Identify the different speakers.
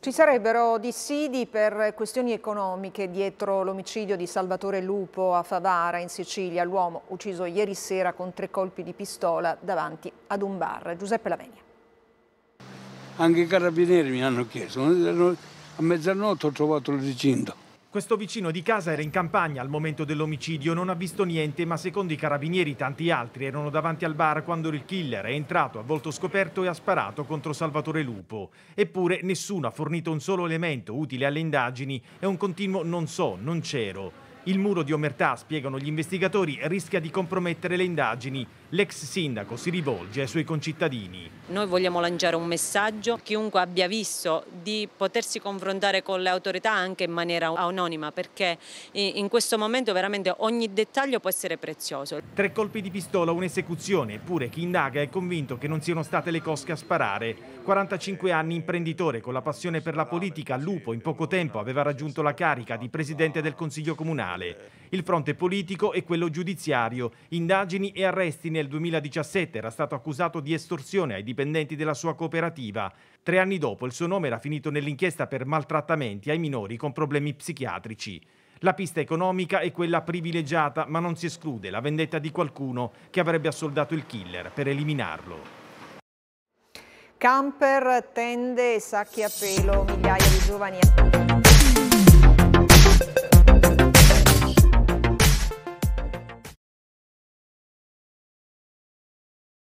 Speaker 1: Ci sarebbero dissidi per questioni economiche dietro l'omicidio di Salvatore Lupo a Favara in Sicilia, l'uomo ucciso ieri sera con tre colpi di pistola davanti ad un bar. Giuseppe Lavegna.
Speaker 2: Anche i carabinieri
Speaker 3: mi hanno chiesto, a mezzanotte ho trovato il recinto. Questo vicino di casa era in campagna al momento dell'omicidio, non ha visto niente, ma secondo i carabinieri tanti altri erano davanti al bar quando il killer è entrato a volto scoperto e ha sparato contro Salvatore Lupo. Eppure nessuno ha fornito un solo elemento utile alle indagini e un continuo non so, non c'ero. Il muro di omertà, spiegano gli investigatori, rischia di compromettere le indagini. L'ex sindaco si rivolge ai suoi concittadini.
Speaker 2: Noi vogliamo lanciare un messaggio, chiunque abbia visto, di potersi confrontare con le autorità anche in maniera anonima, perché in questo momento veramente ogni dettaglio può essere prezioso.
Speaker 3: Tre colpi di pistola, un'esecuzione, eppure chi indaga è convinto che non siano state le cosche a sparare. 45 anni imprenditore con la passione per la politica, Lupo in poco tempo aveva raggiunto la carica di presidente del Consiglio Comunale penale. Il fronte politico e quello giudiziario. Indagini e arresti nel 2017 era stato accusato di estorsione ai dipendenti della sua cooperativa. Tre anni dopo il suo nome era finito nell'inchiesta per maltrattamenti ai minori con problemi psichiatrici. La pista economica è quella privilegiata, ma non si esclude la vendetta di qualcuno che avrebbe assoldato il killer per eliminarlo.
Speaker 1: Camper, tende, sacchi a pelo, migliaia di giovani.